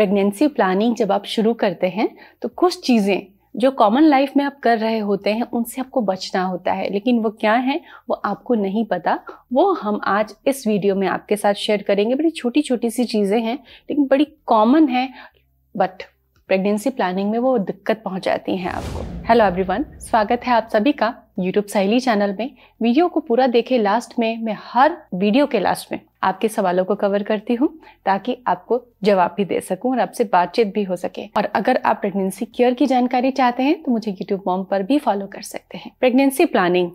pregnancy planning जब आप शुरू करते हैं तो कुछ चीज़ें जो कॉमन लाइफ में आप कर रहे होते हैं उनसे आपको बचना होता है लेकिन वो क्या है वो आपको नहीं पता वो हम आज इस वीडियो में आपके साथ शेयर करेंगे बड़ी छोटी छोटी सी चीज़ें हैं लेकिन बड़ी कॉमन है बट प्रेगनेंसी प्लानिंग में वो दिक्कत पहुंचाती हैं आपको हेलो एवरीवन स्वागत है आप सभी का यूट्यूब सहेली चैनल में वीडियो को पूरा देखे लास्ट में मैं हर वीडियो के लास्ट में आपके सवालों को कवर करती हूँ ताकि आपको जवाब भी दे सकूँ और आपसे बातचीत भी हो सके और अगर आप प्रेगनेंसी केयर की जानकारी चाहते हैं तो मुझे यूट्यूब मॉम पर भी फॉलो कर सकते हैं प्रेगनेंसी प्लानिंग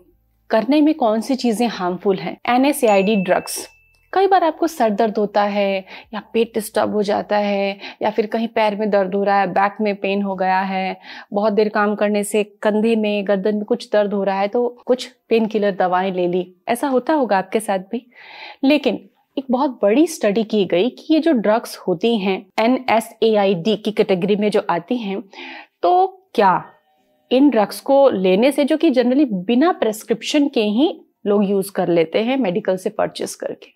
करने में कौन सी चीज़ें हार्मफुल हैं एन ड्रग्स कई बार आपको सर दर्द होता है या पेट डिस्टर्ब हो जाता है या फिर कहीं पैर में दर्द हो रहा है बैक में पेन हो गया है बहुत देर काम करने से कंधे में गर्दन में कुछ दर्द हो रहा है तो कुछ पेन किलर दवाएं ले ली ऐसा होता होगा आपके साथ भी लेकिन एक बहुत बड़ी स्टडी की गई कि ये जो ड्रग्स होती हैं N S A I D की कैटेगरी में जो आती हैं तो क्या इन ड्रग्स को लेने से जो कि जनरली बिना प्रेस्क्रिप्शन के ही लोग यूज़ कर लेते हैं मेडिकल से परचेस करके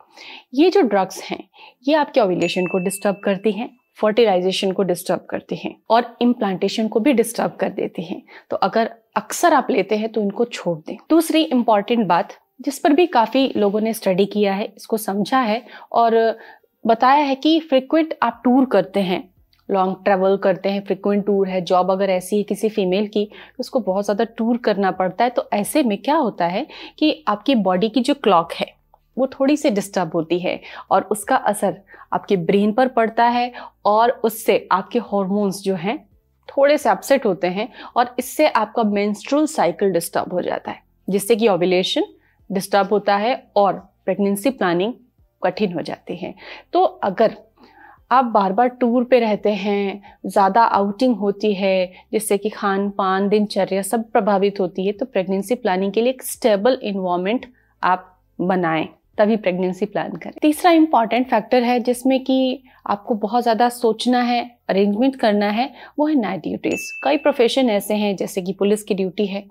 ये जो ड्रग्स हैं ये आपके ओविलेशन को डिस्टर्ब करती हैं फर्टिलाइजेशन को डिस्टर्ब करती हैं और इम्प्लांटेशन को भी डिस्टर्ब कर देती हैं तो अगर अक्सर आप लेते हैं तो इनको छोड़ दें दूसरी इंपॉर्टेंट बात जिस पर भी काफ़ी लोगों ने स्टडी किया है इसको समझा है और बताया है कि फ्रिक्वेंट आप टूर करते हैं लॉन्ग ट्रेवल करते हैं फ्रिक्वेंट टूर है जॉब अगर ऐसी है किसी फीमेल की तो उसको बहुत ज़्यादा टूर करना पड़ता है तो ऐसे में क्या होता है कि आपकी बॉडी की जो क्लॉक है वो थोड़ी सी डिस्टर्ब होती है और उसका असर आपके ब्रेन पर पड़ता है और उससे आपके हॉर्मोन्स जो हैं थोड़े से अपसेट होते हैं और इससे आपका मेंस्ट्रुअल साइकिल डिस्टर्ब हो जाता है जिससे कि ओविलेशन डिस्टर्ब होता है और प्रेगनेंसी प्लानिंग कठिन हो जाती है तो अगर आप बार बार टूर पे रहते हैं ज़्यादा आउटिंग होती है जिससे कि खान पान दिनचर्या सब प्रभावित होती है तो प्रेगनेंसी प्लानिंग के लिए एक स्टेबल इन्वामेंट आप बनाएं तभी प्रेगनेंसी प्लान करें तीसरा इम्पॉर्टेंट फैक्टर है जिसमें कि आपको बहुत ज़्यादा सोचना है अरेंजमेंट करना है वो है नाइट ड्यूटीज़ कई प्रोफेशन ऐसे हैं जैसे कि पुलिस की ड्यूटी है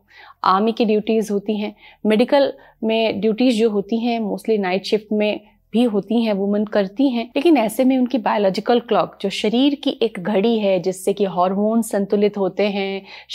आर्मी की ड्यूटीज़ होती हैं मेडिकल में ड्यूटीज़ जो होती हैं मोस्टली नाइट शिफ्ट में भी होती हैं वुमन करती हैं लेकिन ऐसे में उनकी बायोलॉजिकल क्लॉक जो शरीर की एक घड़ी है जिससे कि हार्मोन संतुलित होते हैं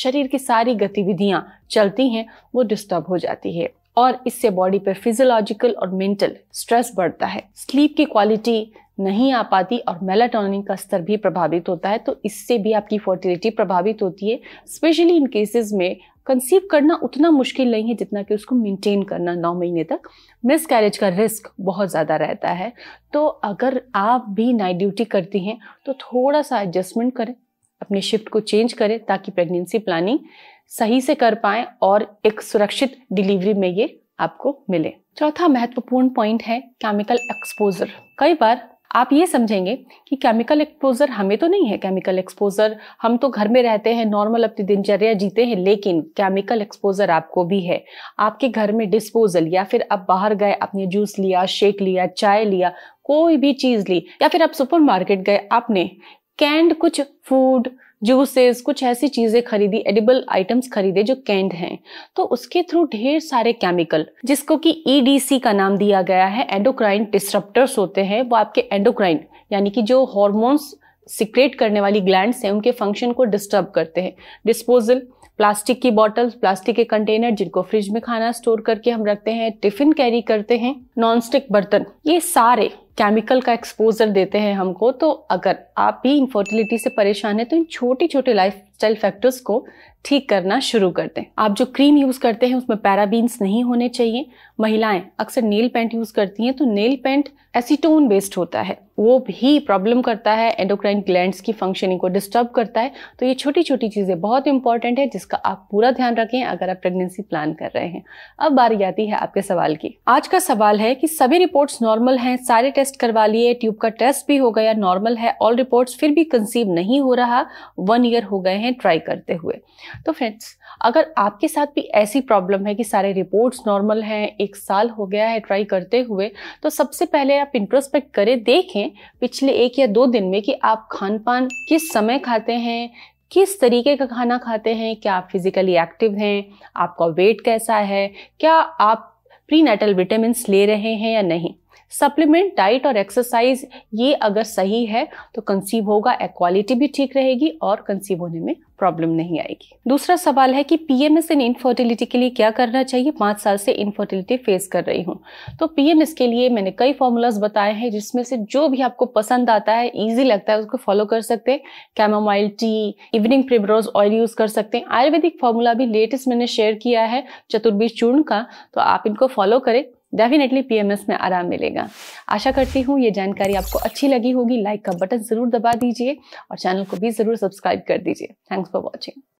शरीर की सारी गतिविधियाँ चलती हैं वो डिस्टर्ब हो जाती है और इससे बॉडी पर फिजियोलॉजिकल और मेंटल स्ट्रेस बढ़ता है स्लीप की क्वालिटी नहीं आ पाती और मेलाटोनिन का स्तर भी प्रभावित होता है तो इससे भी आपकी फर्टिलिटी प्रभावित होती है स्पेशली इन केसेस में कंसीव करना उतना मुश्किल नहीं है जितना कि उसको मेंटेन करना नौ महीने तक मिस कैरेज का रिस्क बहुत ज़्यादा रहता है तो अगर आप भी नाइट ड्यूटी करती हैं तो थोड़ा सा एडजस्टमेंट करें अपने शिफ्ट को चेंज करें ताकि प्रेगनेंसी प्लानिंग सही से कर पाए और एक सुरक्षित डिलीवरी में ये आपको मिले चौथा महत्वपूर्ण पॉइंट है केमिकल एक्सपोजर कई बार आप ये समझेंगे कि केमिकल एक्सपोजर हमें तो नहीं है केमिकल एक्सपोजर हम तो घर में रहते हैं नॉर्मल अपनी दिनचर्या जीते हैं लेकिन केमिकल एक्सपोजर आपको भी है आपके घर में डिस्पोजल या फिर आप बाहर गए आपने जूस लिया शेक लिया चाय लिया कोई भी चीज़ ली या फिर आप सुपरमार्केट गए आपने कैंड कुछ फूड जूसेस कुछ ऐसी चीज़ें खरीदी एडिबल आइटम्स खरीदे जो कैंड हैं तो उसके थ्रू ढेर सारे केमिकल जिसको कि ईडीसी e का नाम दिया गया है एंडोक्राइन डिस्ट्रप्टर्स होते हैं वो आपके एंडोक्राइन यानी कि जो हॉर्मोन्स सिक्रेट करने वाली ग्लैंड हैं उनके फंक्शन को डिस्टर्ब करते हैं डिस्पोजल प्लास्टिक की बॉटल्स प्लास्टिक के कंटेनर जिनको फ्रिज में खाना स्टोर करके हम रखते हैं टिफिन कैरी करते हैं नॉनस्टिक बर्तन ये सारे केमिकल का एक्सपोजर देते हैं हमको तो अगर आप भी इनफर्टिलिटी से परेशान हैं तो इन छोटे छोटे लाइफ स्टाइल फैक्टर्स को ठीक करना शुरू कर दें आप जो क्रीम यूज़ करते हैं उसमें पैराबीन्स नहीं होने चाहिए महिलाएं अक्सर नेल पेंट यूज़ करती हैं तो नेल पेंट एसीटोन बेस्ड होता है वो भी प्रॉब्लम करता है एंडोक्राइन ग्लैंड की फंक्शनिंग को डिस्टर्ब करता है तो ये छोटी छोटी चीज़ें बहुत इंपॉर्टेंट है जिसका आप पूरा ध्यान रखें अगर आप प्रेगनेंसी प्लान कर रहे हैं अब बारी आती है आपके सवाल की आज का सवाल है कि सभी रिपोर्ट्स नॉर्मल हैं सारे टेस्ट टेस्ट करवा लिए ट्यूब का टेस्ट भी हो गया नॉर्मल है ऑल रिपोर्ट्स फिर भी कंसीव नहीं हो रहा वन ईयर हो गए हैं ट्राई करते हुए तो फ्रेंड्स अगर आपके साथ भी ऐसी प्रॉब्लम है कि सारे रिपोर्ट्स नॉर्मल हैं एक साल हो गया है ट्राई करते हुए तो सबसे पहले आप इंट्रोस्पेक्ट करें देखें पिछले एक या दो दिन में कि आप खान पान किस समय खाते हैं किस तरीके का खाना खाते हैं क्या आप फिजिकली एक्टिव हैं आपका वेट कैसा है क्या आप प्री नेटल विटामिन ले रहे हैं या नहीं सप्लीमेंट डाइट और एक्सरसाइज ये अगर सही है तो कंसीव होगा एक्वालिटी भी ठीक रहेगी और कंसीव होने में प्रॉब्लम नहीं आएगी दूसरा सवाल है कि पीएमएस इन इनफर्टिलिटी के लिए क्या करना चाहिए पाँच साल से इनफर्टिलिटी फेस कर रही हूँ तो पीएमएस के लिए मैंने कई फॉर्मूलाज बताए हैं जिसमें से जो भी आपको पसंद आता है ईजी लगता है उसको फॉलो कर सकते हैं chamomile tea evening primrose oil use कर सकते हैं आयुर्वेदिक फॉर्मूला भी लेटेस्ट मैंने शेयर किया है चतुर्बीज चूर्ण का तो आप इनको फॉलो करें डेफिनेटली पीएमएस में आराम मिलेगा आशा करती हूँ ये जानकारी आपको अच्छी लगी होगी लाइक का बटन ज़रूर दबा दीजिए और चैनल को भी ज़रूर सब्सक्राइब कर दीजिए थैंक्स फॉर वॉचिंग